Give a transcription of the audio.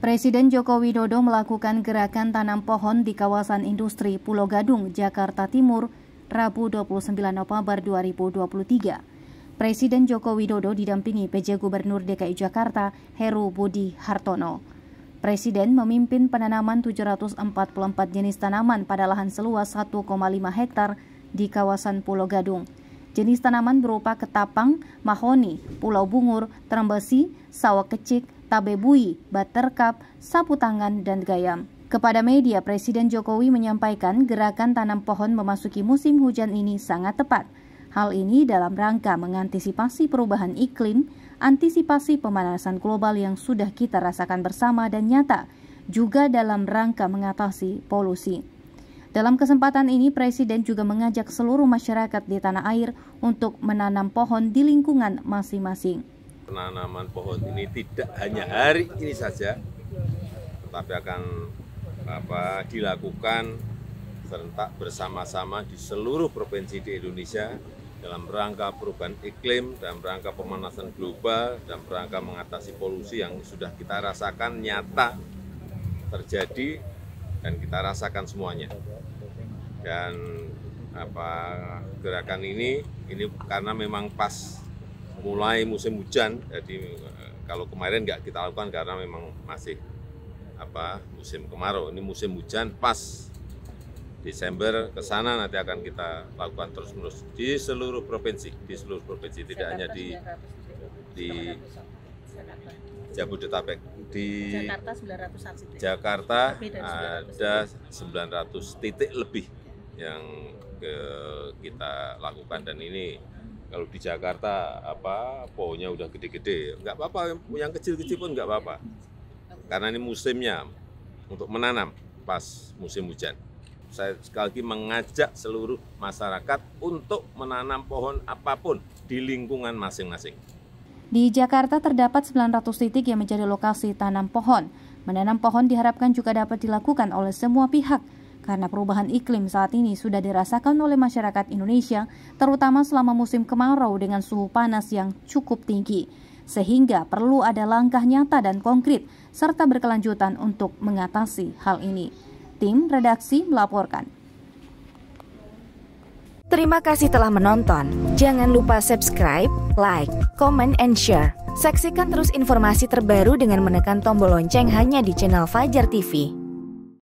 Presiden Joko Widodo melakukan gerakan tanam pohon di kawasan industri Pulau Gadung, Jakarta Timur, Rabu 29 November 2023. Presiden Joko Widodo didampingi PJ Gubernur DKI Jakarta Heru Budi Hartono. Presiden memimpin penanaman 744 jenis tanaman pada lahan seluas 1,5 hektar di kawasan Pulau Gadung. Jenis tanaman berupa ketapang, mahoni, pulau bungur, terembesi, sawah kecik, tabebui, buttercup, sapu tangan, dan gayam. Kepada media, Presiden Jokowi menyampaikan gerakan tanam pohon memasuki musim hujan ini sangat tepat. Hal ini dalam rangka mengantisipasi perubahan iklim, antisipasi pemanasan global yang sudah kita rasakan bersama dan nyata, juga dalam rangka mengatasi polusi. Dalam kesempatan ini, Presiden juga mengajak seluruh masyarakat di tanah air untuk menanam pohon di lingkungan masing-masing penanaman pohon ini tidak hanya hari ini saja, tetapi akan apa, dilakukan serentak bersama-sama di seluruh provinsi di Indonesia dalam rangka perubahan iklim, dalam rangka pemanasan global, dalam rangka mengatasi polusi yang sudah kita rasakan nyata terjadi dan kita rasakan semuanya. Dan apa gerakan ini ini karena memang pas mulai musim hujan jadi eh, kalau kemarin nggak kita lakukan karena memang masih apa musim kemarau ini musim hujan pas Desember ke sana nanti akan kita lakukan terus menerus di seluruh provinsi di seluruh provinsi tidak hanya di di Jabodetabek di Jakarta 900 titik. Jakarta ada 900 titik lebih yang ke eh, kita lakukan dan ini kalau di Jakarta apa pohonnya udah gede-gede, nggak apa-apa. Yang kecil-kecil pun nggak apa-apa. Karena ini musimnya untuk menanam pas musim hujan. Saya sekali lagi mengajak seluruh masyarakat untuk menanam pohon apapun di lingkungan masing-masing. Di Jakarta terdapat 900 titik yang menjadi lokasi tanam pohon. Menanam pohon diharapkan juga dapat dilakukan oleh semua pihak, karena perubahan iklim saat ini sudah dirasakan oleh masyarakat Indonesia, terutama selama musim kemarau dengan suhu panas yang cukup tinggi. Sehingga perlu ada langkah nyata dan konkret serta berkelanjutan untuk mengatasi hal ini. Tim redaksi melaporkan. Terima kasih telah menonton. Jangan lupa subscribe, like, comment, and share. Saksikan terus informasi terbaru dengan menekan tombol lonceng hanya di channel Fajar TV.